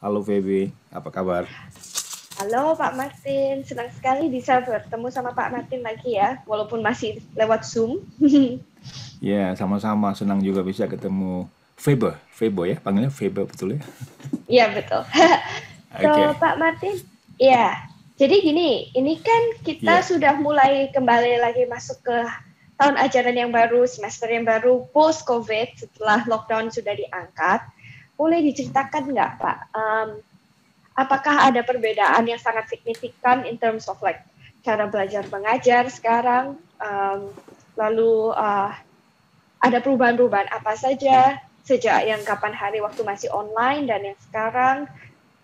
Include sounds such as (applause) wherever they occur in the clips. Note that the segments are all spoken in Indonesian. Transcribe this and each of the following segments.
Halo Feby, apa kabar? Halo Pak Martin, senang sekali bisa bertemu sama Pak Martin lagi ya, walaupun masih lewat Zoom. (laughs) ya, sama-sama senang juga bisa ketemu Febo, Febo ya, panggilnya Febo betul ya? Iya betul. so (laughs) okay. Pak Martin, ya, jadi gini, ini kan kita yeah. sudah mulai kembali lagi masuk ke tahun ajaran yang baru, semester yang baru, post COVID setelah lockdown sudah diangkat. Boleh diceritakan nggak Pak, um, apakah ada perbedaan yang sangat signifikan in terms of like cara belajar mengajar sekarang, um, lalu uh, ada perubahan-perubahan apa saja sejak yang kapan hari waktu masih online dan yang sekarang,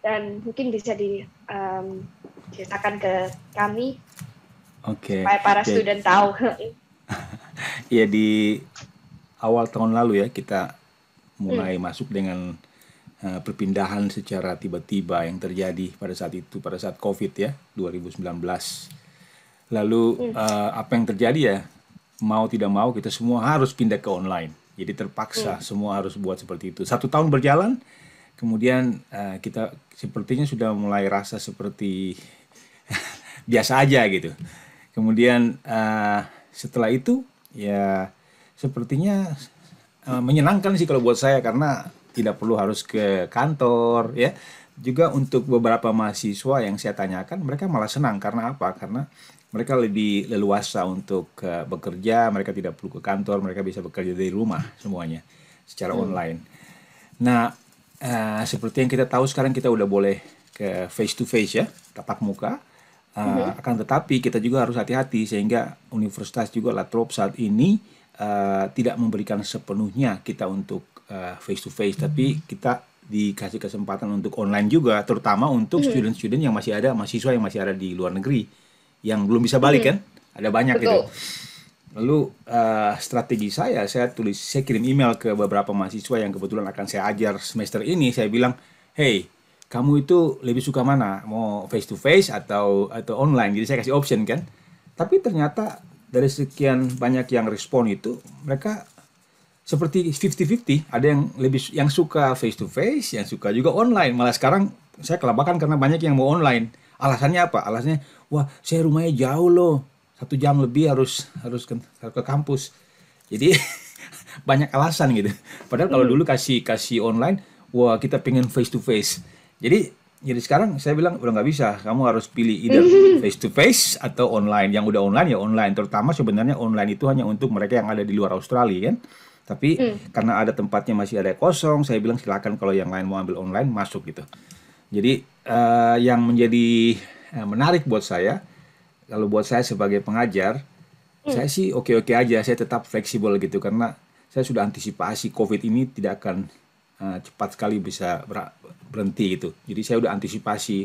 dan mungkin bisa diceritakan um, ke kami okay. supaya para okay. student tahu. (laughs) ya di awal tahun lalu ya kita mulai hmm. masuk dengan Eh, perpindahan secara tiba-tiba yang terjadi pada saat itu pada saat COVID ya 2019. Lalu uh, apa yang terjadi ya mau tidak mau kita semua harus pindah ke online. Jadi terpaksa hmm. semua harus buat seperti itu. Satu tahun berjalan, kemudian uh, kita sepertinya sudah mulai rasa seperti (laughs) biasa aja gitu. Kemudian uh, setelah itu ya sepertinya uh, menyenangkan sih kalau buat saya karena tidak perlu harus ke kantor ya juga untuk beberapa mahasiswa yang saya tanyakan mereka malah senang karena apa karena mereka lebih leluasa untuk uh, bekerja mereka tidak perlu ke kantor mereka bisa bekerja dari rumah semuanya secara hmm. online nah uh, seperti yang kita tahu sekarang kita udah boleh ke face to face ya tatap muka uh, hmm. akan tetapi kita juga harus hati-hati sehingga universitas juga latrop saat ini uh, tidak memberikan sepenuhnya kita untuk uh, eh, face to face tapi kita dikasih kesempatan untuk online juga terutama untuk student mm-hmm. student-student yang masih ada mahasiswa yang masih ada di luar negeri yang belum bisa balik hmm. kan ada banyak gitu. Betul. gitu lalu uh, strategi saya saya tulis saya kirim email ke beberapa mahasiswa yang kebetulan akan saya ajar semester ini saya bilang hey kamu itu lebih suka mana mau face to face atau atau online jadi saya kasih option kan tapi ternyata dari sekian banyak yang respon itu mereka seperti 50-50, ada yang lebih yang suka face to face, yang suka juga online. Malah sekarang saya kelabakan karena banyak yang mau online. Alasannya apa? Alasannya, wah saya rumahnya jauh loh, satu jam lebih harus harus ke, harus ke kampus. Jadi (laughs) banyak alasan gitu. Padahal kalau hmm. dulu kasih kasih online, wah kita pengen face to face. Jadi jadi sekarang saya bilang udah nggak bisa, kamu harus pilih either face to face atau online. Yang udah online ya online. Terutama sebenarnya online itu hanya untuk mereka yang ada di luar Australia kan. Tapi hmm. karena ada tempatnya masih ada kosong, saya bilang silakan kalau yang lain mau ambil online masuk gitu. Jadi uh, yang menjadi uh, menarik buat saya, kalau buat saya sebagai pengajar, hmm. saya sih oke-oke aja, saya tetap fleksibel gitu karena saya sudah antisipasi COVID ini tidak akan uh, cepat sekali bisa ber berhenti gitu. Jadi saya sudah antisipasi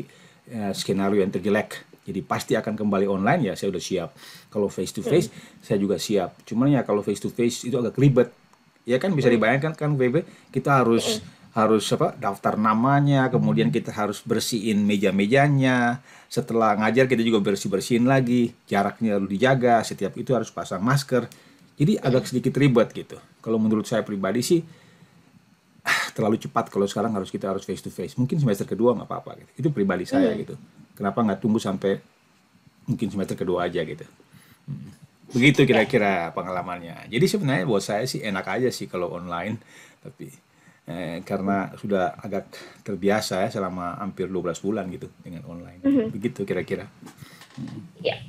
uh, skenario yang terjelek. Jadi pasti akan kembali online ya saya sudah siap. Kalau face to hmm. face hmm. saya juga siap. Cuman ya kalau face to face itu agak ribet ya kan bisa hmm. dibayangkan kan VB kita harus hmm. harus apa daftar namanya kemudian hmm. kita harus bersihin meja-mejanya setelah ngajar kita juga bersih-bersihin lagi jaraknya harus dijaga setiap itu harus pasang masker jadi agak sedikit ribet gitu kalau menurut saya pribadi sih ah, terlalu cepat kalau sekarang harus kita harus face to face mungkin semester kedua nggak apa-apa gitu. itu pribadi saya gitu kenapa nggak tunggu sampai mungkin semester kedua aja gitu Begitu iya. kira-kira pengalamannya. Jadi sebenarnya buat saya sih enak aja sih kalau online, tapi eh, karena hmm. sudah agak terbiasa ya selama hampir 12 bulan gitu dengan online. Hmm. Begitu kira-kira. Iya.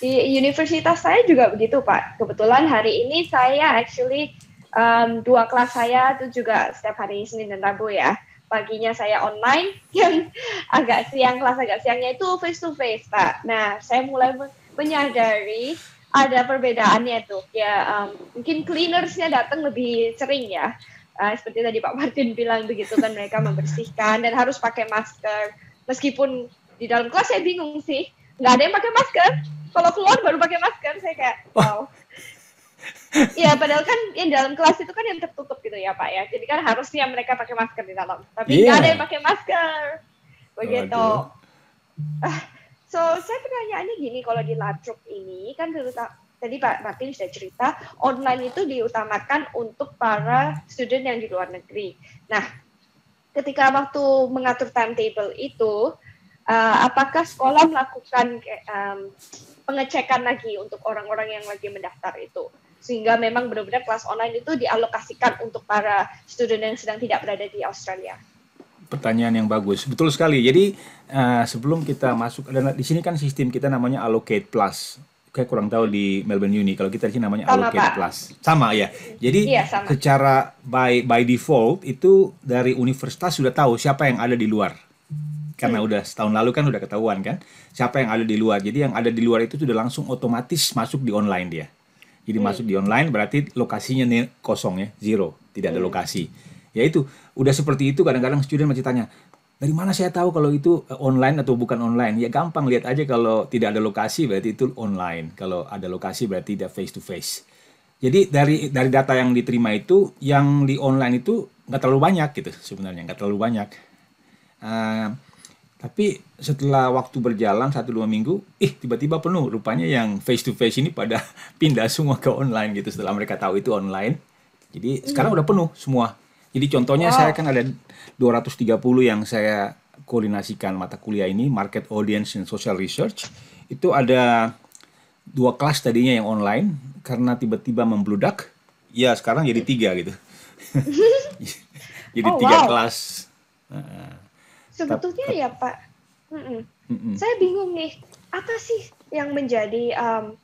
Di universitas saya juga begitu, Pak. Kebetulan hari ini saya actually um, dua kelas saya itu juga setiap hari Senin dan Rabu ya. Paginya saya online, (laughs) yang agak siang kelas agak siangnya itu face to face, Pak. Nah, saya mulai menyadari ada perbedaannya tuh ya um, mungkin cleanersnya datang lebih sering ya uh, seperti tadi Pak Martin bilang begitu kan mereka membersihkan dan harus pakai masker meskipun di dalam kelas saya bingung sih nggak ada yang pakai masker kalau keluar baru pakai masker saya kayak wow ya padahal kan yang dalam kelas itu kan yang tertutup gitu ya Pak ya. Jadi kan harusnya mereka pakai masker di dalam. Tapi nggak iya. ada yang pakai masker. Begitu. Oh, So saya pertanyaannya gini, kalau di Latruk ini kan tadi Pak Martin sudah cerita online itu diutamakan untuk para student yang di luar negeri. Nah, ketika waktu mengatur timetable itu, uh, apakah sekolah melakukan um, pengecekan lagi untuk orang-orang yang lagi mendaftar itu? Sehingga memang benar-benar kelas online itu dialokasikan untuk para student yang sedang tidak berada di Australia pertanyaan yang bagus. Betul sekali. Jadi uh, sebelum kita masuk dan di sini kan sistem kita namanya Allocate Plus. Kayak kurang tahu di Melbourne Uni. Kalau kita di sini namanya sama, Allocate Pak. Plus. Sama ya. Jadi iya, sama. secara by by default itu dari universitas sudah tahu siapa yang ada di luar. Karena hmm. udah setahun lalu kan udah ketahuan kan siapa yang ada di luar. Jadi yang ada di luar itu sudah langsung otomatis masuk di online dia. Jadi hmm. masuk di online berarti lokasinya nih kosong ya, zero, tidak ada hmm. lokasi ya itu udah seperti itu kadang-kadang student masih tanya dari mana saya tahu kalau itu eh, online atau bukan online? Ya gampang lihat aja kalau tidak ada lokasi berarti itu online. Kalau ada lokasi berarti tidak face to face. Jadi dari dari data yang diterima itu yang di online itu nggak terlalu banyak gitu sebenarnya nggak terlalu banyak. Uh, tapi setelah waktu berjalan satu dua minggu, ih tiba-tiba penuh. Rupanya yang face to face ini pada (laughs) pindah semua ke online gitu setelah mereka tahu itu online. Jadi sekarang hmm. udah penuh semua jadi contohnya wow. saya kan ada 230 yang saya koordinasikan mata kuliah ini Market Audience and Social Research. Itu ada dua kelas tadinya yang online karena tiba-tiba membludak. Ya sekarang jadi tiga gitu. (laughs) jadi oh, tiga wow. kelas. Sebetulnya ya Pak, mm -mm. Mm -mm. saya bingung nih apa sih yang menjadi um,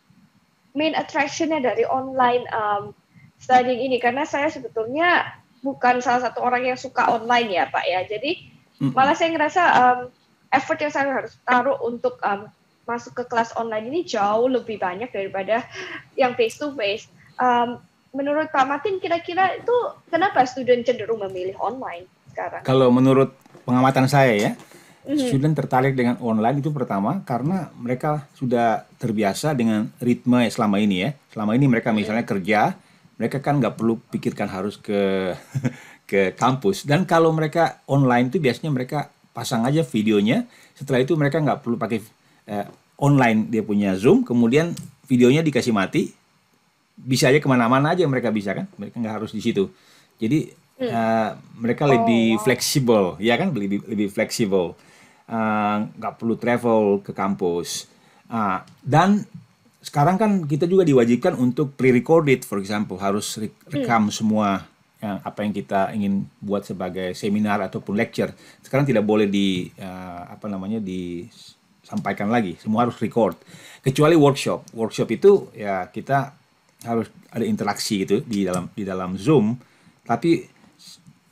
main attractionnya dari online um, studying ini karena saya sebetulnya bukan salah satu orang yang suka online ya Pak ya. Jadi -hmm. malah saya ngerasa um, effort yang saya harus taruh untuk um, masuk ke kelas online ini jauh lebih banyak daripada yang face to face. menurut Pak Martin kira-kira itu kenapa student cenderung memilih online sekarang? Kalau menurut pengamatan saya ya, mm-hmm. student tertarik dengan online itu pertama karena mereka sudah terbiasa dengan ritme selama ini ya. Selama ini mereka misalnya mm-hmm. kerja mereka kan nggak perlu pikirkan harus ke (laughs) ke kampus dan kalau mereka online tuh biasanya mereka pasang aja videonya setelah itu mereka nggak perlu pakai eh, online dia punya zoom kemudian videonya dikasih mati bisa aja kemana-mana aja mereka bisa kan mereka nggak harus di situ jadi hmm. uh, mereka oh. lebih fleksibel ya kan lebih lebih fleksibel eh, nggak uh, perlu travel ke kampus uh, dan sekarang kan kita juga diwajibkan untuk pre-recorded, for example, harus iya. rekam hmm. semua yang, apa yang kita ingin buat sebagai seminar ataupun lecture. Sekarang tidak boleh di uh, apa namanya disampaikan lagi, semua harus record. Kecuali workshop. Workshop itu ya kita harus ada interaksi gitu di dalam di dalam Zoom, tapi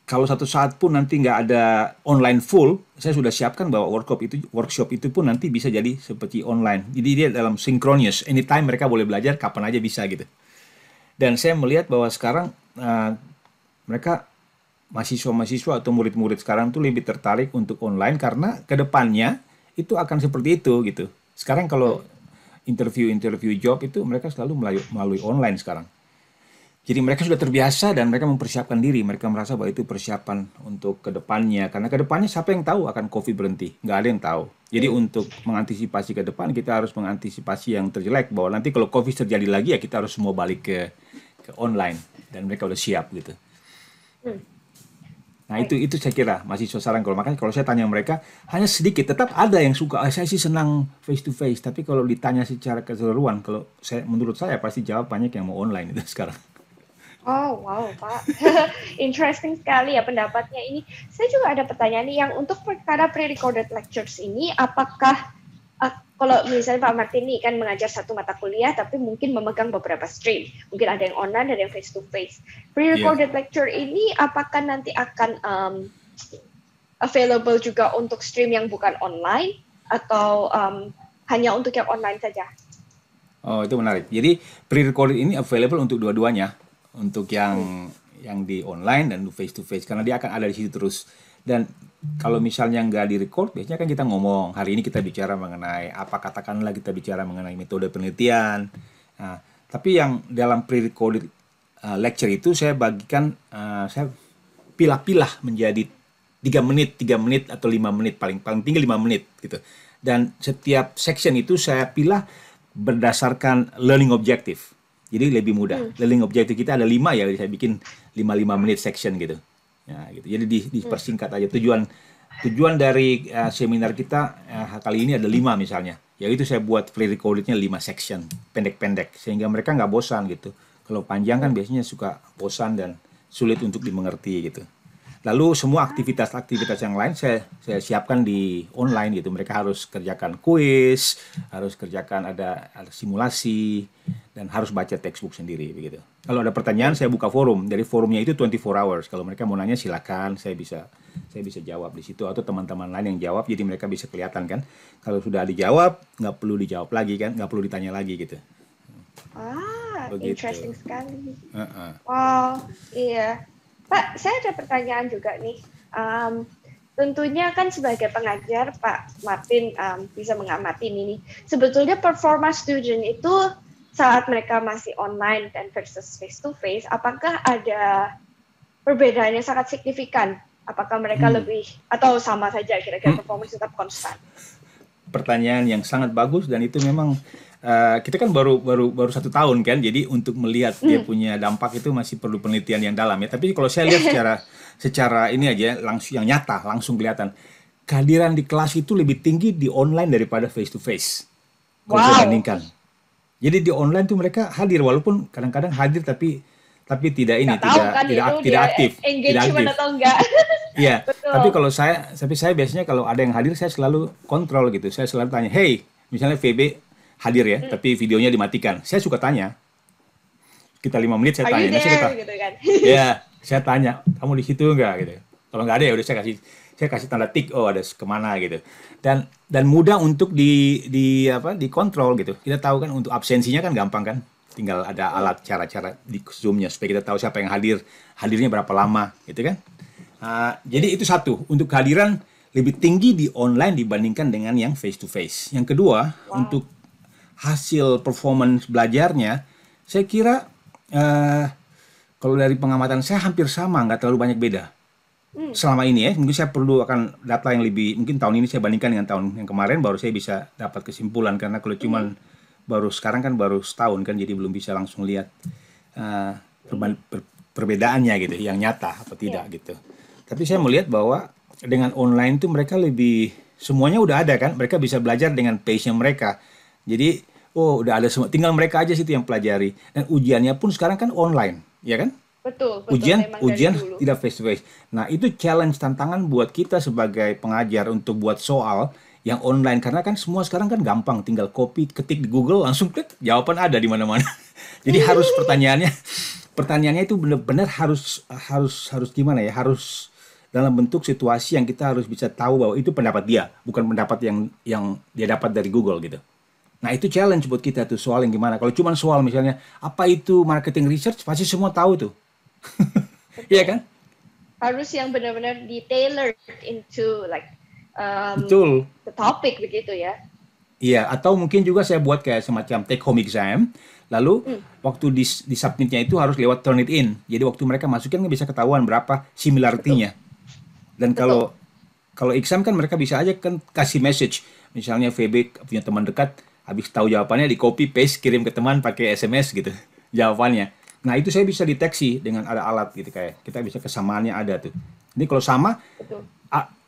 kalau satu saat pun nanti nggak ada online full, saya sudah siapkan bahwa workshop itu workshop itu pun nanti bisa jadi seperti online. Jadi dia dalam synchronous, anytime mereka boleh belajar kapan aja bisa gitu. Dan saya melihat bahwa sekarang uh, mereka mahasiswa-mahasiswa atau murid-murid sekarang tuh lebih tertarik untuk online karena kedepannya itu akan seperti itu gitu. Sekarang kalau interview-interview job itu mereka selalu melalui, melalui online sekarang. Jadi mereka sudah terbiasa dan mereka mempersiapkan diri. Mereka merasa bahwa itu persiapan untuk kedepannya. Karena kedepannya siapa yang tahu akan COVID berhenti? Nggak ada yang tahu. Jadi untuk mengantisipasi ke depan, kita harus mengantisipasi yang terjelek. Bahwa nanti kalau COVID terjadi lagi, ya kita harus semua balik ke, ke online. Dan mereka sudah siap gitu. Hmm. Nah itu itu saya kira masih sasaran kalau makanya kalau saya tanya mereka hanya sedikit tetap ada yang suka ah, saya sih senang face to face tapi kalau ditanya secara keseluruhan kalau saya menurut saya pasti jawab banyak yang mau online itu (laughs) sekarang. Oh wow Pak, (laughs) interesting sekali ya pendapatnya ini. Saya juga ada pertanyaan nih yang untuk perkara pre-recorded lectures ini, apakah uh, kalau misalnya Pak Martin ini kan mengajar satu mata kuliah, tapi mungkin memegang beberapa stream, mungkin ada yang online ada yang face to face. Pre-recorded yeah. lecture ini apakah nanti akan um, available juga untuk stream yang bukan online atau um, hanya untuk yang online saja? Oh itu menarik. Jadi pre-recorded ini available untuk dua-duanya untuk yang yang di online dan face to face karena dia akan ada di situ terus dan kalau misalnya nggak di record biasanya kan kita ngomong hari ini kita bicara mengenai apa katakanlah kita bicara mengenai metode penelitian nah, tapi yang dalam pre-recorded uh, lecture itu saya bagikan uh, saya pilah-pilah menjadi tiga menit tiga menit atau lima menit paling paling tinggi lima menit gitu dan setiap section itu saya pilah berdasarkan learning objective jadi lebih mudah. Hmm. Learning objective kita ada lima ya, jadi saya bikin lima lima menit section gitu. Ya, gitu. Jadi di, dipersingkat hmm. aja. Tujuan tujuan dari uh, seminar kita uh, kali ini ada lima misalnya. Ya itu saya buat free recordednya lima section, pendek-pendek, sehingga mereka nggak bosan gitu. Kalau panjang kan biasanya suka bosan dan sulit untuk dimengerti gitu. Lalu semua aktivitas-aktivitas yang lain saya saya siapkan di online gitu. Mereka harus kerjakan kuis, harus kerjakan ada, ada simulasi dan harus baca textbook sendiri begitu. Kalau ada pertanyaan saya buka forum. Dari forumnya itu 24 hours. Kalau mereka mau nanya silakan, saya bisa saya bisa jawab di situ atau teman-teman lain yang jawab jadi mereka bisa kelihatan kan. Kalau sudah dijawab nggak perlu dijawab lagi kan, nggak perlu ditanya lagi gitu. Ah, Begitu. interesting sekali. Uh -uh. Wow, iya. Pak, saya ada pertanyaan juga nih. Um, tentunya kan sebagai pengajar Pak Martin um, bisa mengamati ini. Sebetulnya performa student itu saat mereka masih online dan versus face to face, apakah ada perbedaannya sangat signifikan? Apakah mereka hmm. lebih atau sama saja kira-kira hmm. performance tetap konstan? Pertanyaan yang sangat bagus dan itu memang Eh, kita kan baru baru baru satu tahun kan, jadi untuk melihat dia hmm. punya dampak itu masih perlu penelitian yang dalam ya. Tapi kalau saya lihat (laughs) secara secara ini aja langsung yang nyata, langsung kelihatan kehadiran di kelas itu lebih tinggi di online daripada face to face. Kalau wow. bandingkan. Jadi di online tuh mereka hadir walaupun kadang-kadang hadir tapi tapi tidak ini tidak tidak kan tidak, tidak aktif tidak aktif atau enggak (laughs) iya (laughs) tapi kalau saya tapi saya biasanya kalau ada yang hadir saya selalu kontrol gitu saya selalu tanya hey misalnya VB hadir ya, hmm. tapi videonya dimatikan. Saya suka tanya. Kita lima menit saya Are tanya. Nah, saya kata, gitu kan? (laughs) ya, saya tanya, kamu di situ enggak gitu. Kalau nggak ada ya udah saya kasih saya kasih tanda tik oh ada kemana gitu dan dan mudah untuk di di apa dikontrol gitu kita tahu kan untuk absensinya kan gampang kan tinggal ada alat cara-cara di zoomnya supaya kita tahu siapa yang hadir hadirnya berapa lama gitu kan uh, jadi itu satu untuk kehadiran lebih tinggi di online dibandingkan dengan yang face to face yang kedua wow. untuk hasil performance belajarnya, saya kira uh, kalau dari pengamatan saya hampir sama, nggak terlalu banyak beda. Hmm. Selama ini ya, mungkin saya perlu akan data yang lebih, mungkin tahun ini saya bandingkan dengan tahun yang kemarin, baru saya bisa dapat kesimpulan karena kalau hmm. baru sekarang kan baru setahun kan, jadi belum bisa langsung lihat uh, perbedaannya gitu, yang nyata atau tidak yeah. gitu. Tapi saya melihat bahwa dengan online itu mereka lebih semuanya udah ada kan, mereka bisa belajar dengan pace-nya mereka jadi oh udah ada semua, tinggal mereka aja situ yang pelajari. Dan ujiannya pun sekarang kan online, ya kan? Betul. betul ujian ujian dulu. tidak face to face. Nah itu challenge tantangan buat kita sebagai pengajar untuk buat soal yang online karena kan semua sekarang kan gampang tinggal copy ketik di Google langsung klik jawaban ada di mana-mana. (laughs) Jadi harus pertanyaannya pertanyaannya itu benar-benar harus harus harus gimana ya harus dalam bentuk situasi yang kita harus bisa tahu bahwa itu pendapat dia bukan pendapat yang yang dia dapat dari Google gitu. Nah itu challenge buat kita tuh soal yang gimana. Kalau cuma soal misalnya apa itu marketing research pasti semua tahu tuh. (laughs) Iya kan? Harus yang benar-benar detailed into like um, Betul. the topic begitu ya. Iya, atau mungkin juga saya buat kayak semacam take home exam. Lalu hmm. waktu di, di submitnya itu harus lewat turn it in. Jadi waktu mereka masukin nggak kan bisa ketahuan berapa similarity-nya. Dan kalau kalau exam kan mereka bisa aja kan kasih message. Misalnya VB punya teman dekat, habis tahu jawabannya di copy paste kirim ke teman pakai SMS gitu jawabannya nah itu saya bisa deteksi dengan ada alat gitu kayak kita bisa kesamaannya ada tuh ini kalau sama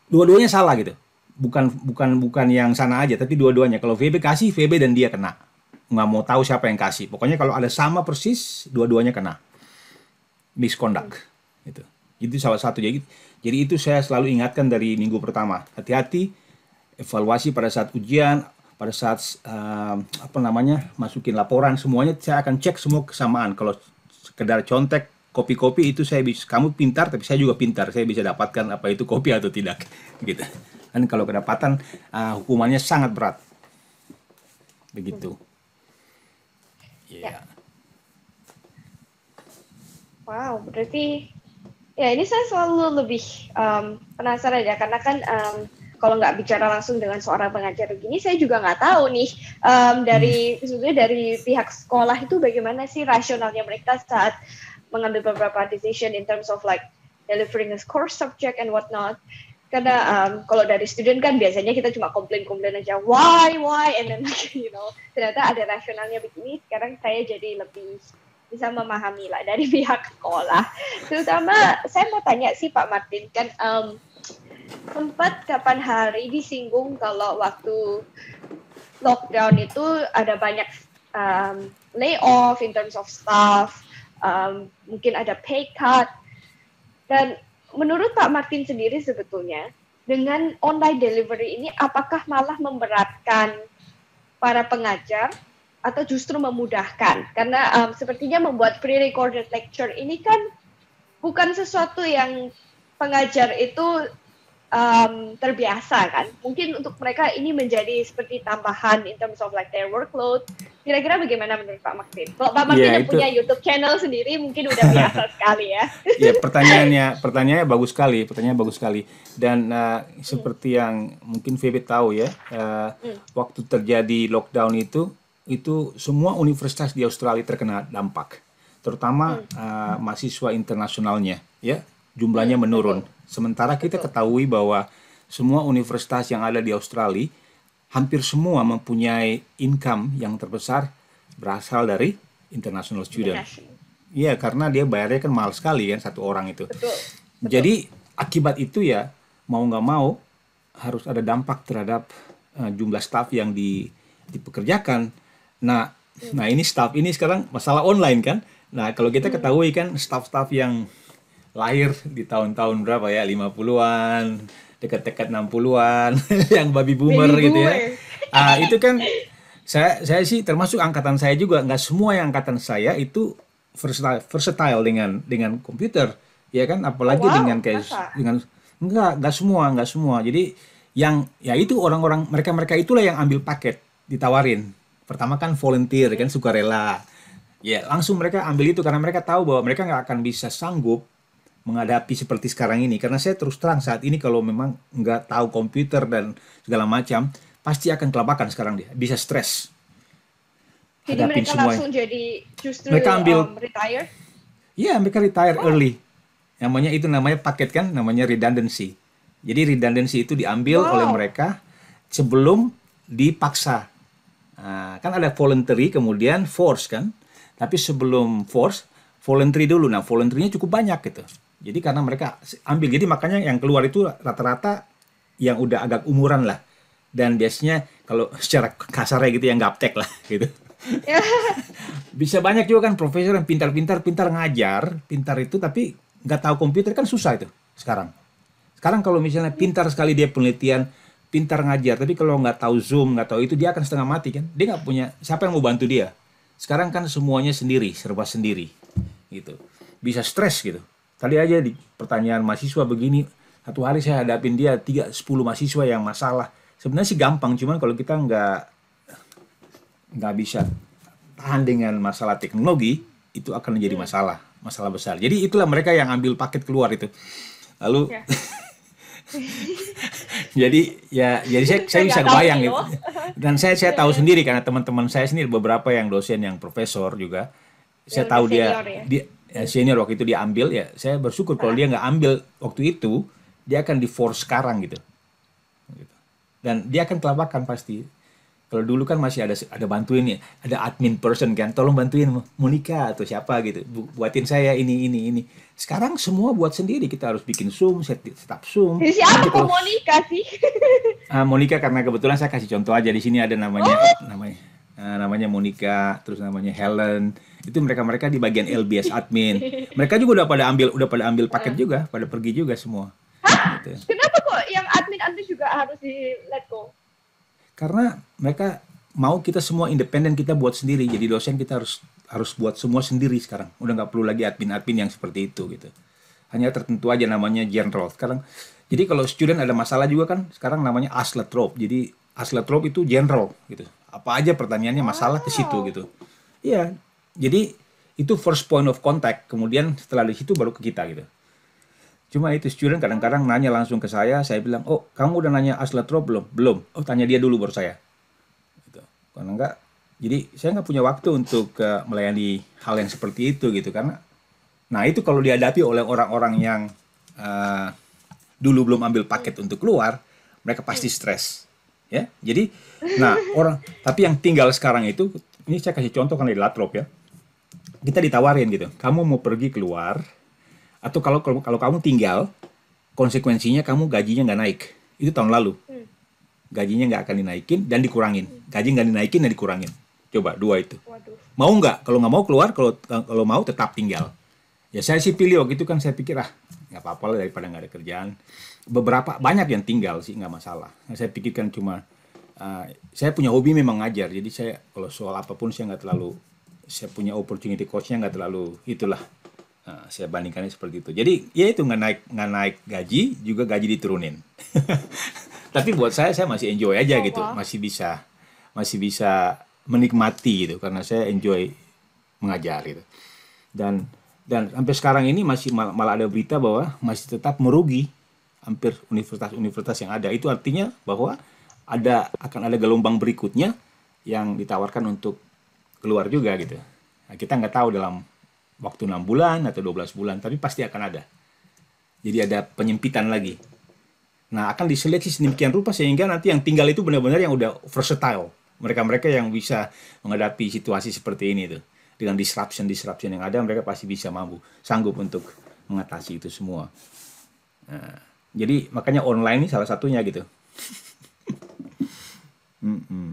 dua-duanya salah gitu bukan bukan bukan yang sana aja tapi dua-duanya kalau VB kasih VB dan dia kena nggak mau tahu siapa yang kasih pokoknya kalau ada sama persis dua-duanya kena misconduct hmm. itu itu salah satu jadi jadi itu saya selalu ingatkan dari minggu pertama hati-hati evaluasi pada saat ujian pada saat uh, apa namanya masukin laporan semuanya saya akan cek semua kesamaan kalau sekedar contek kopi-kopi itu saya bisa kamu pintar tapi saya juga pintar saya bisa dapatkan apa itu kopi atau tidak (laughs) gitu kan kalau kedapatan uh, hukumannya sangat berat begitu iya. ya yeah. wow berarti ya ini saya selalu lebih um, penasaran ya karena kan um, kalau nggak bicara langsung dengan seorang pengajar begini saya juga nggak tahu nih um, dari hmm. sebenarnya dari pihak sekolah itu bagaimana sih rasionalnya mereka saat mengambil beberapa decision in terms of like delivering a core subject and whatnot karena um, kalau dari student kan biasanya kita cuma komplain-komplain aja why why and then (laughs) you know ternyata ada rasionalnya begini sekarang saya jadi lebih bisa memahami lah dari (laughs) pihak sekolah terutama saya mau tanya sih Pak Martin kan um, sempat kapan hari disinggung kalau waktu lockdown itu ada banyak um, layoff in terms of staff, um, mungkin ada pay cut. Dan menurut Pak Martin sendiri sebetulnya dengan online delivery ini apakah malah memberatkan para pengajar atau justru memudahkan? Karena um, sepertinya membuat pre-recorded lecture ini kan bukan sesuatu yang pengajar itu um, terbiasa kan. Mungkin untuk mereka ini menjadi seperti tambahan in terms of like their workload. Kira-kira bagaimana menurut Pak Maksin? Kalau Pak iya, Maksin yeah, itu... punya YouTube channel sendiri mungkin udah biasa (laughs) sekali ya. ya pertanyaannya pertanyaannya bagus sekali, pertanyaannya bagus sekali. Dan uh, hmm. seperti yang mungkin Febe tahu ya, uh, hmm. waktu terjadi lockdown itu itu semua universitas di Australia terkena dampak, terutama hmm. uh, mahasiswa internasionalnya ya jumlahnya iya, menurun. Sementara kita ketahui bahwa semua universitas yang ada di Australia hampir semua mempunyai income yang terbesar berasal dari international student. Iya, karena dia bayarnya kan mahal sekali kan satu orang itu. Jadi akibat itu ya mau nggak mau harus ada dampak terhadap eh, jumlah staff yang di, dipekerjakan. Nah, iya. nah ini staff ini sekarang masalah online kan. Nah, kalau kita hmm. ketahui kan staff-staff yang lahir di tahun-tahun berapa ya 50-an dekat-dekat 60-an yang babi boomer baby gitu ya ah uh, itu kan saya saya sih termasuk angkatan saya juga nggak semua yang angkatan saya itu versatile, versatile dengan dengan komputer ya kan apalagi wow, dengan kayak masa? dengan enggak enggak semua enggak semua jadi yang ya itu orang-orang mereka-mereka itulah yang ambil paket ditawarin pertama kan volunteer kan sukarela ya langsung mereka ambil itu karena mereka tahu bahwa mereka nggak akan bisa sanggup menghadapi seperti sekarang ini karena saya terus terang saat ini kalau memang nggak tahu komputer dan segala macam pasti akan kelabakan sekarang dia bisa stres jadi hadapin mereka semua langsung jadi justru mereka ambil um, retire Iya, yeah, mereka retire oh. early namanya itu namanya paket kan namanya redundancy jadi redundancy itu diambil wow. oleh mereka sebelum dipaksa nah, kan ada voluntary kemudian force kan tapi sebelum force voluntary dulu nah voluntarynya cukup banyak gitu jadi karena mereka ambil, jadi makanya yang keluar itu rata-rata yang udah agak umuran lah. Dan biasanya kalau secara kasarnya gitu yang gaptek lah (laughs) gitu. (laughs) Bisa banyak juga kan profesor yang pintar-pintar, pintar ngajar, pintar itu tapi nggak tahu komputer kan susah itu sekarang. Sekarang kalau misalnya iya. pintar sekali dia penelitian, pintar ngajar, tapi kalau nggak tahu Zoom, nggak tahu itu dia akan setengah mati kan. Dia nggak punya siapa yang mau bantu dia. Sekarang kan semuanya sendiri, serba sendiri gitu. Bisa stres gitu Tadi aja di pertanyaan mahasiswa begini, satu hari saya hadapin dia tiga sepuluh mahasiswa yang masalah. Sebenarnya sih gampang, cuman kalau kita nggak nggak bisa tahan dengan masalah teknologi, itu akan menjadi hmm. masalah, masalah besar. Jadi itulah mereka yang ambil paket keluar itu. Lalu ya. (laughs) jadi ya jadi saya saya bisa bayang itu dan saya saya tahu (laughs) sendiri karena teman-teman saya sendiri beberapa yang dosen yang profesor juga saya tahu dia, ya? dia ya, senior waktu itu dia ambil ya saya bersyukur kalau dia nggak ambil waktu itu dia akan di force sekarang gitu. gitu. Dan dia akan kelabakan pasti. Kalau dulu kan masih ada ada bantuin ya, ada admin person kan, tolong bantuin Monica atau siapa gitu, buatin saya ini ini ini. Sekarang semua buat sendiri, kita harus bikin zoom, set, setup zoom. Siapa harus... Gitu. Monica sih? uh, ah, Monica karena kebetulan saya kasih contoh aja di sini ada namanya oh. namanya Nah, namanya Monica, terus namanya Helen. Itu mereka-mereka di bagian LBS admin. Mereka juga udah pada ambil udah pada ambil paket eh. juga, pada pergi juga semua. Gitu. Kenapa kok yang admin-admin juga harus di let go? Karena mereka mau kita semua independen kita buat sendiri. Jadi dosen kita harus harus buat semua sendiri sekarang. Udah nggak perlu lagi admin-admin yang seperti itu gitu. Hanya tertentu aja namanya general. Sekarang jadi kalau student ada masalah juga kan sekarang namanya asletrop Jadi Asletrop itu general gitu. Apa aja pertanyaannya masalah ke situ gitu. Iya. Jadi itu first point of contact. Kemudian setelah di situ baru ke kita gitu. Cuma itu student kadang-kadang nanya langsung ke saya, saya bilang, "Oh, kamu udah nanya Asletrop belum?" "Belum." "Oh, tanya dia dulu baru saya." Gitu. Karena enggak jadi saya nggak punya waktu untuk uh, melayani hal yang seperti itu gitu karena nah itu kalau dihadapi oleh orang-orang yang uh, dulu belum ambil paket iya. untuk keluar mereka pasti stres ya jadi nah (laughs) orang tapi yang tinggal sekarang itu ini saya kasih contoh kan di Latrop ya kita ditawarin gitu kamu mau pergi keluar atau kalau kalau, kalau kamu tinggal konsekuensinya kamu gajinya nggak naik itu tahun lalu hmm. gajinya nggak akan dinaikin dan dikurangin gaji nggak dinaikin dan dikurangin coba dua itu mau nggak kalau nggak mau keluar kalau kalau mau tetap tinggal ya saya sih pilih waktu itu kan saya pikir ah nggak apa-apa lah daripada nggak ada kerjaan beberapa banyak yang tinggal sih nggak masalah. saya pikirkan cuma uh, saya punya hobi memang ngajar, jadi saya kalau soal apapun saya nggak terlalu saya punya opportunity coachnya nggak terlalu itulah uh, saya bandingkannya seperti itu. Jadi ya itu nggak naik nggak naik gaji juga gaji diturunin. (laughs) Tapi buat saya saya masih enjoy aja oh, gitu, masih bisa masih bisa menikmati gitu karena saya enjoy mengajar gitu. Dan dan sampai sekarang ini masih mal, malah ada berita bahwa masih tetap merugi hampir universitas-universitas yang ada. Itu artinya bahwa ada akan ada gelombang berikutnya yang ditawarkan untuk keluar juga gitu. Nah, kita nggak tahu dalam waktu 6 bulan atau 12 bulan, tapi pasti akan ada. Jadi ada penyempitan lagi. Nah, akan diseleksi sedemikian rupa sehingga nanti yang tinggal itu benar-benar yang udah versatile. Mereka-mereka yang bisa menghadapi situasi seperti ini tuh. Dengan disruption-disruption yang ada, mereka pasti bisa mampu, sanggup untuk mengatasi itu semua. Nah, jadi makanya online ini salah satunya gitu. mm -mm.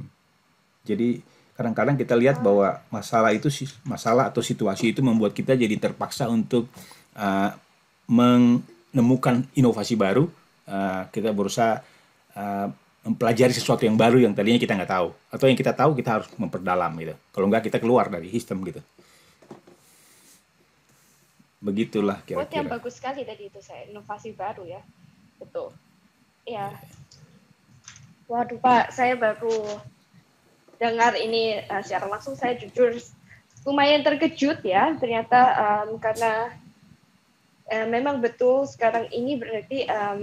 Jadi kadang-kadang kita lihat bahwa masalah itu masalah atau situasi itu membuat kita jadi terpaksa untuk uh, menemukan inovasi baru. Uh, kita berusaha uh, mempelajari sesuatu yang baru yang tadinya kita nggak tahu atau yang kita tahu kita harus memperdalam gitu. Kalau nggak kita keluar dari sistem gitu. Begitulah kira-kira. Quote yang bagus sekali tadi itu saya inovasi baru ya itu ya iya. waduh pak saya baru dengar ini uh, secara langsung saya jujur lumayan terkejut ya ternyata um, karena uh, memang betul sekarang ini berarti um,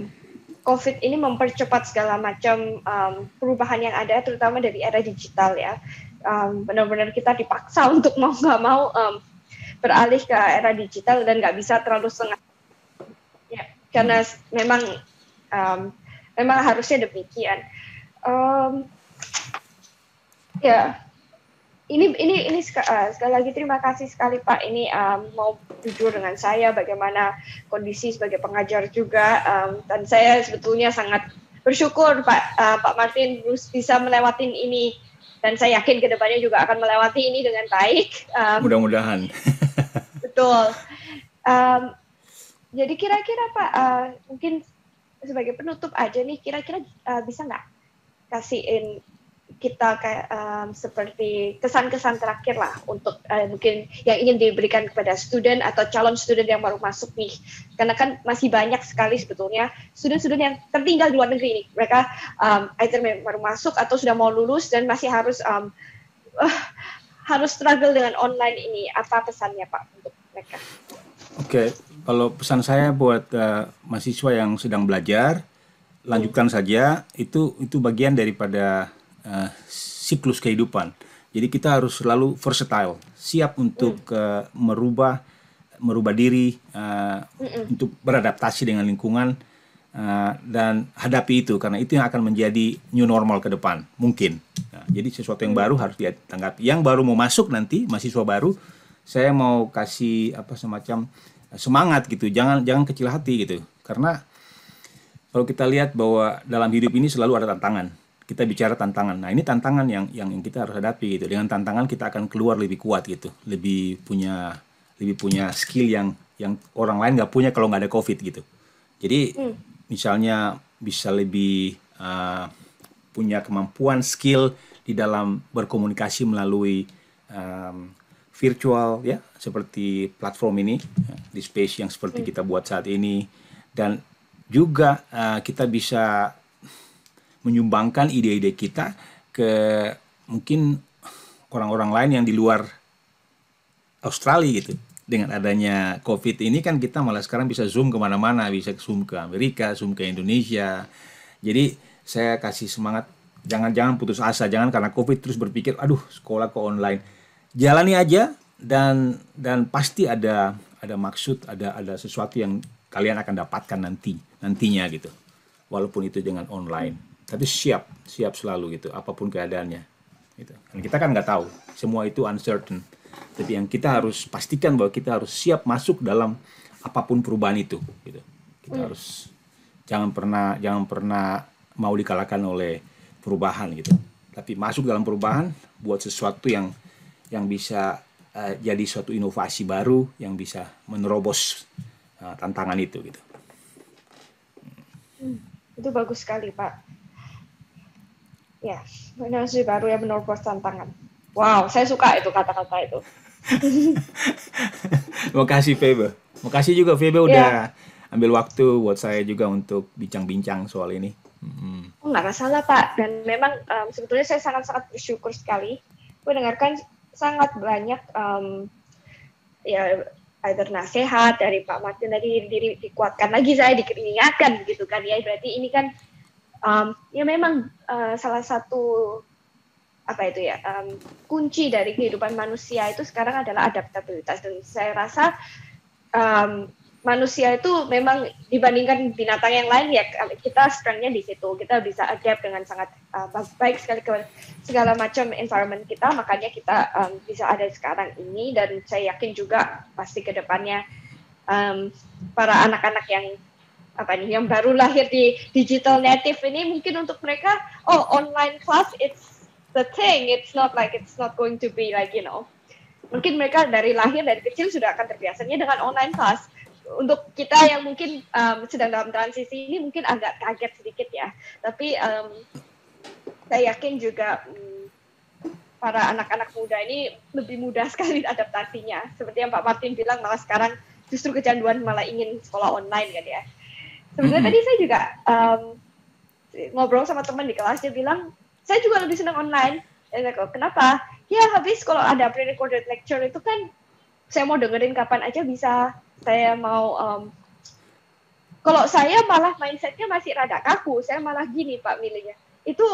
COVID ini mempercepat segala macam um, perubahan yang ada, terutama dari era digital ya. Um, Benar-benar kita dipaksa (laughs) untuk mau nggak mau um, beralih ke era digital dan nggak bisa terlalu setengah karena hmm. memang um, memang harusnya demikian um, ya yeah. ini ini ini uh, sekali lagi terima kasih sekali Pak ini um, mau jujur dengan saya bagaimana kondisi sebagai pengajar juga um, dan saya sebetulnya sangat bersyukur Pak uh, Pak Martin bisa melewati ini dan saya yakin kedepannya juga akan melewati ini dengan baik. Um, Mudah-mudahan. (laughs) betul. Um, jadi kira-kira Pak, uh, mungkin sebagai penutup aja nih, kira-kira uh, bisa nggak kasihin kita kayak um, seperti kesan-kesan terakhir lah untuk uh, mungkin yang ingin diberikan kepada student atau calon student yang baru masuk nih karena kan masih banyak sekali sebetulnya student-student yang tertinggal di luar negeri ini mereka um, either baru masuk atau sudah mau lulus dan masih harus um, uh, harus struggle dengan online ini apa pesannya pak untuk mereka? Oke, okay kalau pesan saya buat uh, mahasiswa yang sedang belajar, lanjutkan hmm. saja. Itu itu bagian daripada uh, siklus kehidupan. Jadi kita harus selalu versatile, siap untuk hmm. uh, merubah merubah diri uh, untuk beradaptasi dengan lingkungan uh, dan hadapi itu karena itu yang akan menjadi new normal ke depan mungkin. Nah, jadi sesuatu yang hmm. baru harus ditanggapi. Yang baru mau masuk nanti mahasiswa baru, saya mau kasih apa semacam semangat gitu jangan jangan kecil hati gitu karena kalau kita lihat bahwa dalam hidup ini selalu ada tantangan kita bicara tantangan nah ini tantangan yang yang, kita harus hadapi gitu dengan tantangan kita akan keluar lebih kuat gitu lebih punya lebih punya skill yang yang orang lain nggak punya kalau nggak ada covid gitu jadi hmm. misalnya bisa lebih uh, punya kemampuan skill di dalam berkomunikasi melalui um, virtual ya seperti platform ini di space yang seperti iya. kita buat saat ini dan juga uh, kita bisa menyumbangkan ide-ide kita ke mungkin orang-orang lain yang di luar Australia gitu dengan adanya COVID ini kan kita malah sekarang bisa zoom kemana-mana bisa zoom ke Amerika zoom ke Indonesia jadi saya kasih semangat jangan-jangan putus asa jangan karena COVID terus berpikir aduh sekolah kok online jalani aja dan dan pasti ada ada maksud, ada ada sesuatu yang kalian akan dapatkan nanti nantinya gitu. Walaupun itu dengan online, tapi siap, siap selalu gitu apapun keadaannya. Gitu. dan kita kan nggak tahu, semua itu uncertain. tapi yang kita harus pastikan bahwa kita harus siap masuk dalam apapun perubahan itu gitu. Kita hmm. harus jangan pernah jangan pernah mau dikalahkan oleh perubahan gitu. Tapi masuk dalam perubahan buat sesuatu yang yang bisa uh, jadi suatu inovasi baru yang bisa menerobos uh, tantangan itu gitu. Hmm, itu bagus sekali Pak. Ya, inovasi baru yang menerobos tantangan. Wow, saya suka itu kata-kata itu. (laughs) Makasih Febe. Makasih juga Febe ya. udah ambil waktu buat saya juga untuk bincang-bincang soal ini. Hmm. Oh, nggak salah Pak. Dan memang um, sebetulnya saya sangat-sangat bersyukur sekali mendengarkan sangat banyak um, ya either nasihat dari Pak Martin tadi diri dikuatkan lagi saya dikeringatkan gitu kan ya berarti ini kan um, ya memang uh, salah satu apa itu ya um, kunci dari kehidupan manusia itu sekarang adalah adaptabilitas dan saya rasa um, manusia itu memang dibandingkan binatang yang lain ya kita strengthnya di situ kita bisa adapt dengan sangat uh, baik sekali ke segala macam environment kita makanya kita um, bisa ada sekarang ini dan saya yakin juga pasti kedepannya um, para anak-anak yang apa nih yang baru lahir di digital native ini mungkin untuk mereka oh online class it's the thing it's not like it's not going to be like you know mungkin mereka dari lahir dari kecil sudah akan terbiasanya dengan online class untuk kita yang mungkin um, sedang dalam transisi ini mungkin agak kaget sedikit ya. Tapi um, saya yakin juga um, para anak-anak muda ini lebih mudah sekali (laughs) adaptasinya. Seperti yang Pak Martin bilang malah sekarang justru kecanduan malah ingin sekolah online kan ya. Sebenarnya -hmm. tadi saya juga um, ngobrol sama teman di kelasnya bilang saya juga lebih senang online. Dan saya kenapa? Ya habis kalau ada pre-recorded lecture itu kan saya mau dengerin kapan aja bisa saya mau um, kalau saya malah mindsetnya masih rada kaku saya malah gini pak milihnya itu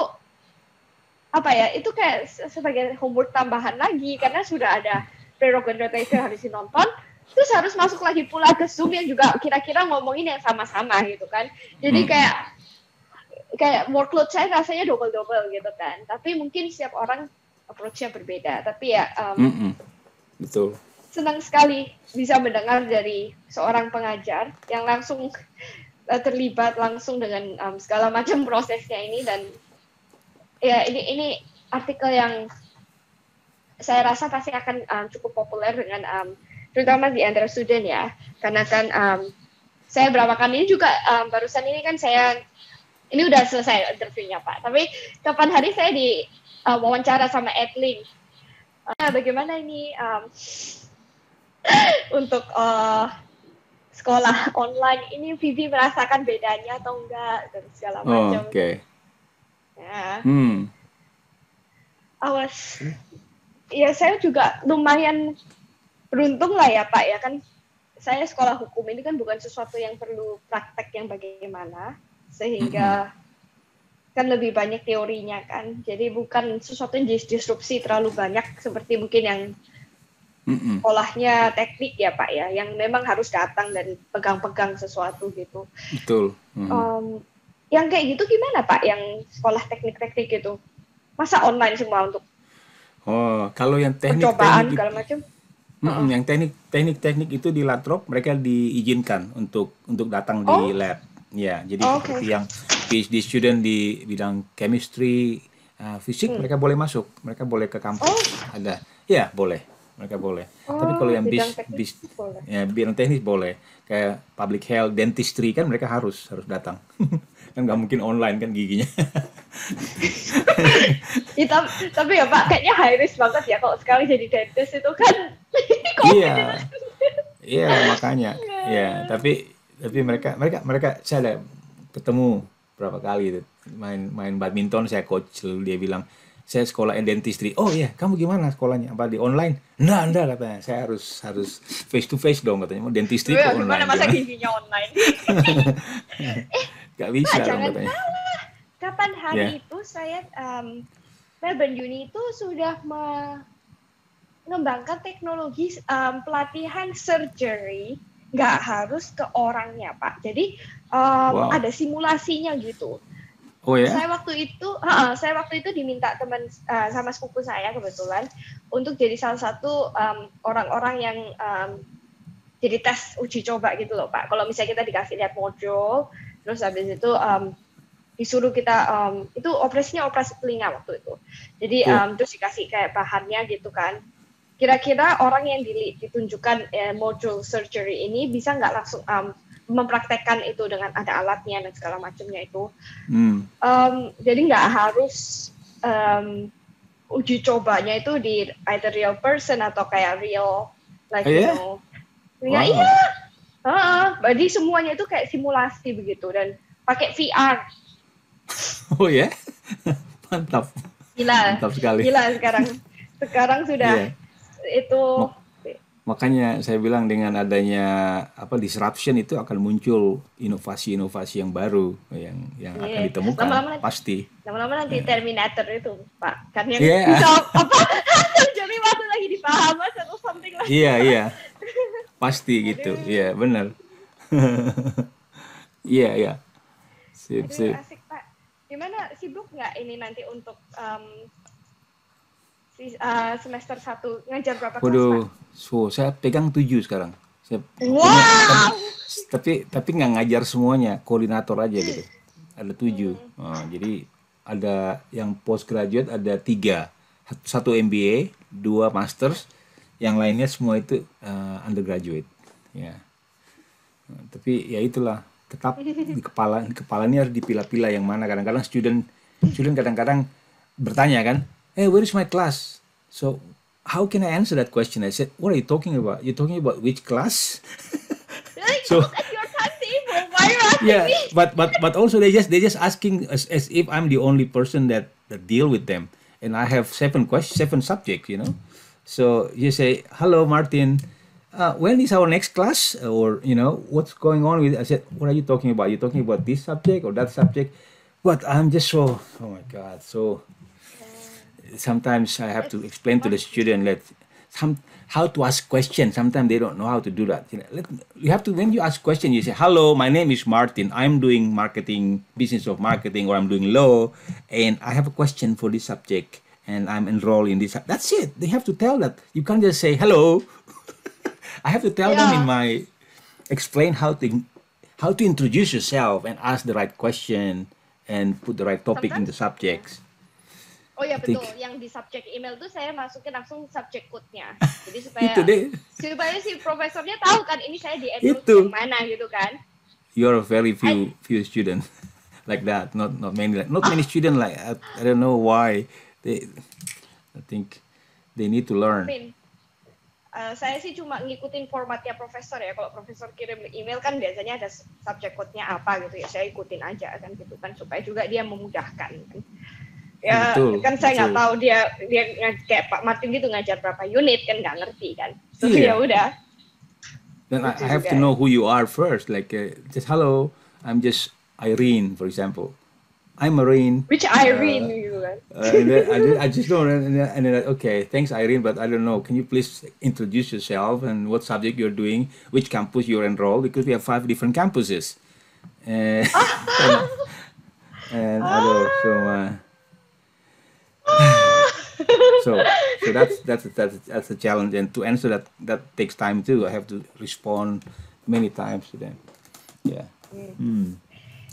apa ya itu kayak sebagai homework tambahan lagi karena sudah ada prerogatif yang harus nonton terus harus masuk lagi pula ke zoom yang juga kira-kira ngomongin yang sama-sama gitu kan jadi hmm. kayak kayak workload saya rasanya double-double gitu kan tapi mungkin setiap orang approachnya berbeda tapi ya um, mm -hmm. betul senang sekali bisa mendengar dari seorang pengajar yang langsung eh, terlibat langsung dengan um, segala macam prosesnya ini dan ya ini ini artikel yang saya rasa pasti akan um, cukup populer dengan um, terutama di antara student ya karena kan um, saya berapa kali ini juga um, barusan ini kan saya ini udah selesai interviewnya pak tapi kapan hari saya di uh, wawancara sama Edling uh, eh, bagaimana ini um, untuk uh, sekolah online ini Vivi merasakan bedanya atau enggak dan segala oh, macam. oh, Oke. Okay. Ya. Hmm. Awas. Ya saya juga lumayan beruntung lah ya Pak ya kan saya sekolah hukum ini kan bukan sesuatu yang perlu praktek yang bagaimana sehingga mm-hmm. kan lebih banyak teorinya kan jadi bukan sesuatu yang disrupsi terlalu banyak seperti mungkin yang mm teknik ya Pak ya, yang memang harus datang dan pegang-pegang sesuatu gitu. Betul. Mm-hmm. Um, yang kayak gitu gimana Pak, yang sekolah teknik-teknik gitu? Masa online semua untuk? Oh, kalau yang teknik, percobaan teknik segala macam. Mm -mm, yang teknik teknik teknik itu di latrop mereka diizinkan untuk untuk datang oh. di lab. Ya, jadi oh, okay. yang PhD student di bidang chemistry, uh, fisik hmm. mereka boleh masuk, mereka boleh ke kampus. Oh. Ada. Ya, boleh mereka boleh. Oh, Tapi kalau yang bis, bis boleh. ya bidang teknis boleh. Kayak public health, dentistry kan mereka harus harus datang. (laughs) kan nggak mungkin online kan giginya. (laughs) Itu tapi, ya Pak, kayaknya high risk banget ya kalau sekali jadi dentist itu kan. (laughs) iya. Iya, makanya. Iya, tapi tapi mereka mereka mereka saya ketemu berapa kali itu main main badminton saya coach lalu dia bilang saya sekolah dentistry oh iya kamu gimana sekolahnya apa di online nah anda katanya saya harus harus face to face dong katanya mau dentistry ke online gimana masa gitu. giginya online eh, (laughs) gak bisa Pak, dong katanya salah. kapan hari yeah. itu saya um, Melbourne itu sudah mengembangkan teknologi um, pelatihan surgery nggak harus ke orangnya pak jadi um, wow. ada simulasinya gitu Oh ya? Saya waktu itu, uh, saya waktu itu diminta teman uh, sama sepupu saya kebetulan untuk jadi salah satu orang orang-orang yang um, jadi tes uji coba gitu loh Pak. Kalau misalnya kita dikasih lihat modul, terus habis itu um, disuruh kita um, itu operasinya operasi telinga waktu itu. Jadi oh. um, terus dikasih kayak bahannya gitu kan. Kira-kira orang yang ditunjukkan eh, modul surgery ini bisa nggak langsung um, mempraktekkan itu dengan ada alatnya dan segala macamnya itu. Hmm. Um, jadi nggak harus um, uji cobanya itu di either real person atau kayak real like oh, iya? you know. Ya iya. Uh, jadi semuanya itu kayak simulasi begitu dan pakai VR. (laughs) Oh ya. Yeah? (laughs) Mantap. Gila. Mantap sekali. Gila sekarang. Sekarang sudah yeah. itu Makanya saya bilang dengan adanya apa disruption itu akan muncul inovasi-inovasi yang baru yang yang yeah. akan iya. ditemukan lama -lama, pasti. Lama-lama nanti yeah. Terminator itu Pak, kan yang (laughs) yeah. bisa apa? (laughs) Jadi waktu lagi di atau something lah. Iya iya, (laughs) pasti gitu. Iya yeah, benar. Iya yeah, iya. Yeah. Sip Aduh, sip. Asik Pak. Gimana sibuk nggak ini nanti untuk um, Eh, semester 1 ngejar berapa Waduh, so, saya pegang 7 sekarang. Saya wow. punya, tapi tapi nggak ngajar semuanya, koordinator aja gitu. Ada 7. Hmm. Nah, jadi ada yang postgraduate ada 3. satu MBA, dua masters, yang lainnya semua itu uh, undergraduate. Ya. Nah, tapi ya itulah tetap (laughs) di kepala di kepala ini harus dipilah-pilah yang mana kadang-kadang student student kadang-kadang bertanya kan hey, where is my class? So how can I answer that question? I said, what are you talking about? You're talking about which class? (laughs) so, yeah, but but but also they just they just asking as, as if I'm the only person that that deal with them, and I have seven questions, seven subjects, you know. So you say, "Hello, Martin. Uh, when is our next class?" Or you know, what's going on with? I said, "What are you talking about? You're talking about this subject or that subject?" But I'm just so oh my god, so sometimes I have to explain to the student that some how to ask questions. Sometimes they don't know how to do that. You have to when you ask question, you say, "Hello, my name is Martin. I'm doing marketing, business of marketing, or I'm doing law, and I have a question for this subject, and I'm enrolled in this." That's it. They have to tell that. You can't just say, "Hello." (laughs) I have to tell yeah. them in my explain how to how to introduce yourself and ask the right question and put the right topic Sometimes. in the subjects. Oh iya betul, yang di subjek email tuh saya masukin langsung subjek code-nya. Jadi (laughs) supaya itu deh. supaya si profesornya tahu kan ini saya di itu. mana gitu kan. You're a very few I, few student (laughs) like that. Not not many like not many student like I, I don't know why they I think they need to learn. I mean, Uh, eh, saya sih cuma ngikutin formatnya profesor ya. Kalau profesor kirim email kan biasanya ada subjek code-nya apa gitu ya. Saya ikutin aja kan gitu kan supaya juga dia memudahkan. Kan ya betul, kan saya nggak tahu dia dia kayak Pak Martin gitu ngajar berapa unit kan nggak ngerti kan so, yeah. ya udah then I, I gitu have to know who you are first like uh, just hello I'm just Irene for example I'm Irene which uh, Irene uh, you uh, and then I, just, I just don't and then, and then okay thanks Irene but I don't know can you please introduce yourself and what subject you're doing which campus you're enrolled because we have five different campuses uh, (laughs) (laughs) and, and ah. I don't so uh, so so that's that's that's that's a challenge, and to answer that that takes time too. I have to respond many times to them. Yeah. Mm.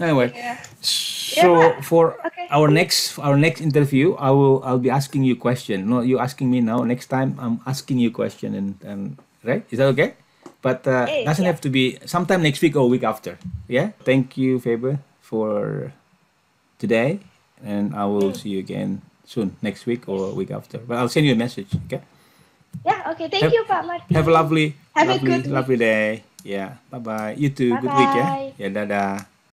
Anyway, yeah. so yeah. for okay. our next our next interview, I will I'll be asking you question. No, you asking me now. Next time, I'm asking you question, and and right? Is that okay? But uh, hey, doesn't yeah. have to be sometime next week or week after. Yeah. Thank you, Faber, for today, and I will hmm. see you again soon, next week or week after. But I'll send you a message. Okay. Yeah. Okay. Thank have, you, Pak Have a lovely, have lovely, a good lovely week. day. Yeah. Bye bye. You too. Bye good week. Yeah. Yeah. Dadah.